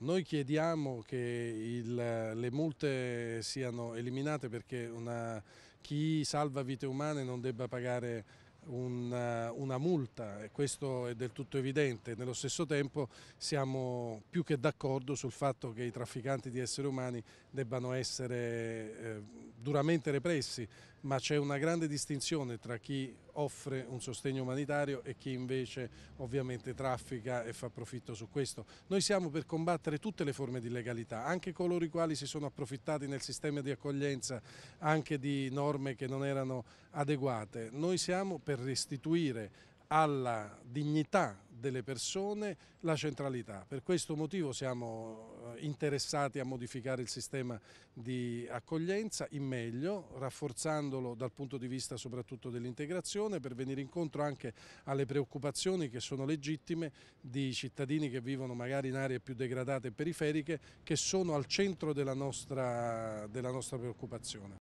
Noi chiediamo che il, le multe siano eliminate perché una, chi salva vite umane non debba pagare una, una multa, questo è del tutto evidente. Nello stesso tempo siamo più che d'accordo sul fatto che i trafficanti di esseri umani debbano essere eh, duramente repressi ma c'è una grande distinzione tra chi offre un sostegno umanitario e chi invece ovviamente traffica e fa profitto su questo. Noi siamo per combattere tutte le forme di legalità, anche coloro i quali si sono approfittati nel sistema di accoglienza anche di norme che non erano adeguate. Noi siamo per restituire alla dignità delle persone la centralità. Per questo motivo siamo eh, interessati a modificare il sistema di accoglienza in meglio, rafforzandolo dal punto di vista soprattutto dell'integrazione per venire incontro anche alle preoccupazioni che sono legittime di cittadini che vivono magari in aree più degradate e periferiche che sono al centro della nostra, della nostra preoccupazione.